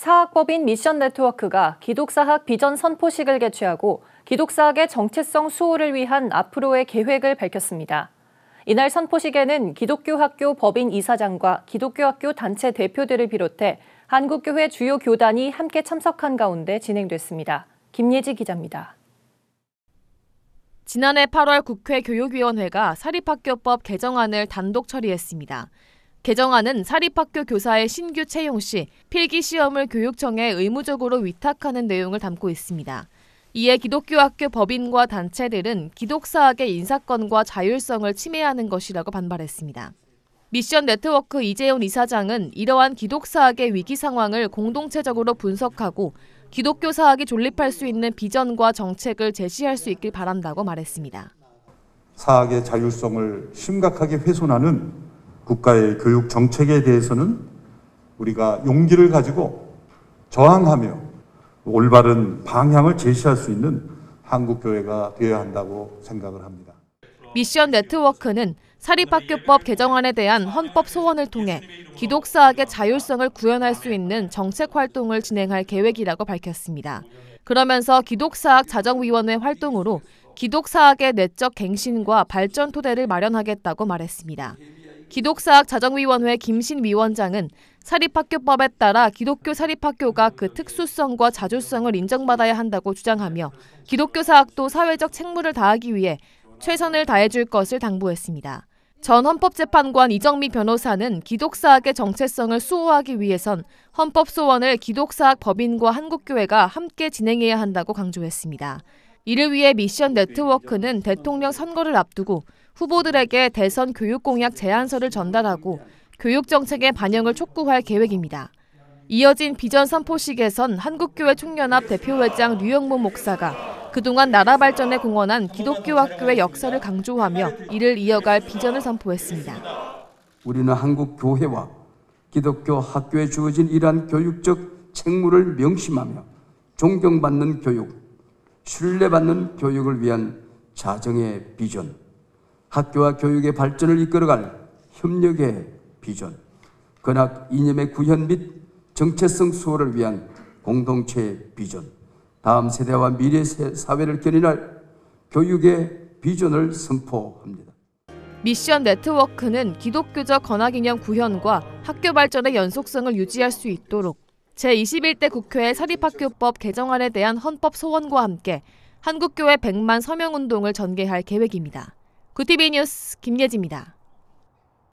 사학법인 미션 네트워크가 기독사학 비전 선포식을 개최하고 기독사학의 정체성 수호를 위한 앞으로의 계획을 밝혔습니다. 이날 선포식에는 기독교 학교 법인 이사장과 기독교 학교 단체 대표들을 비롯해 한국교회 주요 교단이 함께 참석한 가운데 진행됐습니다. 김예지 기자입니다. 지난해 8월 국회 교육위원회가 사립학교법 개정안을 단독 처리했습니다. 개정안은 사립학교 교사의 신규 채용 시 필기 시험을 교육청에 의무적으로 위탁하는 내용을 담고 있습니다. 이에 기독교 학교 법인과 단체들은 기독사학의 인사권과 자율성을 침해하는 것이라고 반발했습니다. 미션 네트워크 이재용 이사장은 이러한 기독사학의 위기 상황을 공동체적으로 분석하고 기독교 사학이 존립할 수 있는 비전과 정책을 제시할 수 있길 바란다고 말했습니다. 사학의 자율성을 심각하게 훼손하는 국가의 교육 정책에 대해서는 우리가 용기를 가지고 저항하며 올바른 방향을 제시할 수 있는 한국교회가 되어야 한다고 생각을 합니다. 미션 네트워크는 사립학교법 개정안에 대한 헌법 소원을 통해 기독사학의 자율성을 구현할 수 있는 정책 활동을 진행할 계획이라고 밝혔습니다. 그러면서 기독사학 자정위원회 활동으로 기독사학의 내적 갱신과 발전 토대를 마련하겠다고 말했습니다. 기독사학 자정위원회 김신 위원장은 사립학교법에 따라 기독교 사립학교가 그 특수성과 자주성을 인정받아야 한다고 주장하며 기독교 사학도 사회적 책무를 다하기 위해 최선을 다해줄 것을 당부했습니다. 전 헌법재판관 이정미 변호사는 기독사학의 정체성을 수호하기 위해선 헌법소원을 기독사학 법인과 한국교회가 함께 진행해야 한다고 강조했습니다. 이를 위해 미션 네트워크는 대통령 선거를 앞두고 후보들에게 대선 교육 공약 제안서를 전달하고 교육 정책의 반영을 촉구할 계획입니다. 이어진 비전 선포식에선 한국교회 총연합 대표회장 류영무 목사가 그동안 나라 발전에 공헌한 기독교 학교의 역사를 강조하며 이를 이어갈 비전을 선포했습니다. 우리는 한국 교회와 기독교 학교에 주어진 이러한 교육적 책무를 명심하며 존경받는 교육, 신뢰받는 교육을 위한 자정의 비전, 학교와 교육의 발전을 이끌어갈 협력의 비전, 근학 이념의 구현 및 정체성 수호를 위한 공동체의 비전, 다음 세대와 미래 사회를 견인할 교육의 비전을 선포합니다. 미션 네트워크는 기독교적 건학이념 구현과 학교 발전의 연속성을 유지할 수 있도록 제21대 국회 의 사립학교법 개정안에 대한 헌법 소원과 함께 한국교회 100만 서명운동을 전개할 계획입니다. 구티비 뉴스 김예지입니다.